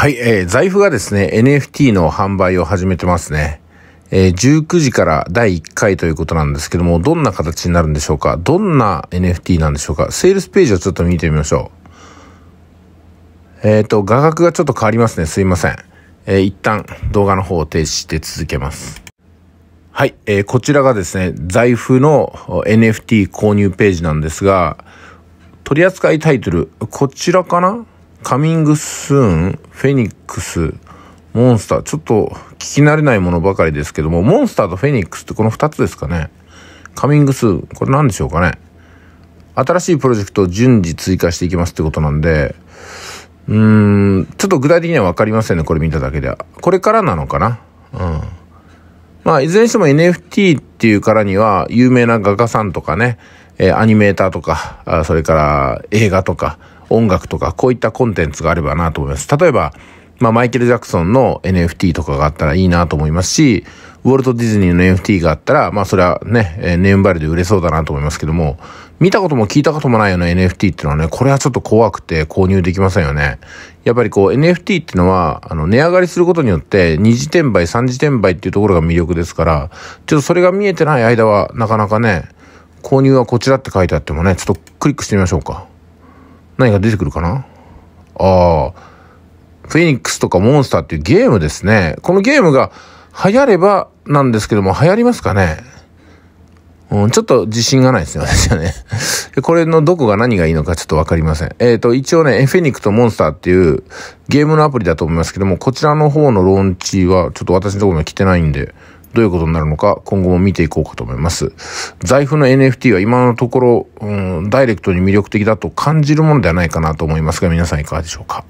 はい、えー、財布がですね、NFT の販売を始めてますね。えー、19時から第1回ということなんですけども、どんな形になるんでしょうかどんな NFT なんでしょうかセールスページをちょっと見てみましょう。えっ、ー、と、画角がちょっと変わりますね。すいません。えー、一旦動画の方を停止して続けます。はい、えー、こちらがですね、財布の NFT 購入ページなんですが、取扱いタイトル、こちらかなカミングスーン、フェニックス、モンスター。ちょっと聞き慣れないものばかりですけども、モンスターとフェニックスってこの2つですかね。カミングスーン、これ何でしょうかね。新しいプロジェクトを順次追加していきますってことなんで、うーん、ちょっと具体的にはわかりませんね、これ見ただけでは。これからなのかなうん。まあ、いずれにしても NFT っていうからには、有名な画家さんとかね、えー、アニメーターとか、あそれから映画とか、音楽とか、こういったコンテンツがあればなと思います。例えば、まあ、マイケル・ジャクソンの NFT とかがあったらいいなと思いますし、ウォルト・ディズニーの NFT があったら、まあ、それはね、えネームバリューで売れそうだなと思いますけども、見たことも聞いたこともないような NFT っていうのはね、これはちょっと怖くて購入できませんよね。やっぱりこう NFT っていうのは、あの、値上がりすることによって、二次転売、三次転売っていうところが魅力ですから、ちょっとそれが見えてない間は、なかなかね、購入はこちらって書いてあってもね、ちょっとクリックしてみましょうか。何が出てくるかなああ、フェニックスとかモンスターっていうゲームですね。このゲームが流行ればなんですけども、流行りますかねうん、ちょっと自信がないですね、私はね。これのどこが何がいいのかちょっとわかりません。えっ、ー、と、一応ね、フェニックとモンスターっていうゲームのアプリだと思いますけども、こちらの方のローンチはちょっと私のところには来てないんで、どういうことになるのか今後も見ていこうかと思います。財布の NFT は今のところ、うん、ダイレクトに魅力的だと感じるものではないかなと思いますが皆さんいかがでしょうか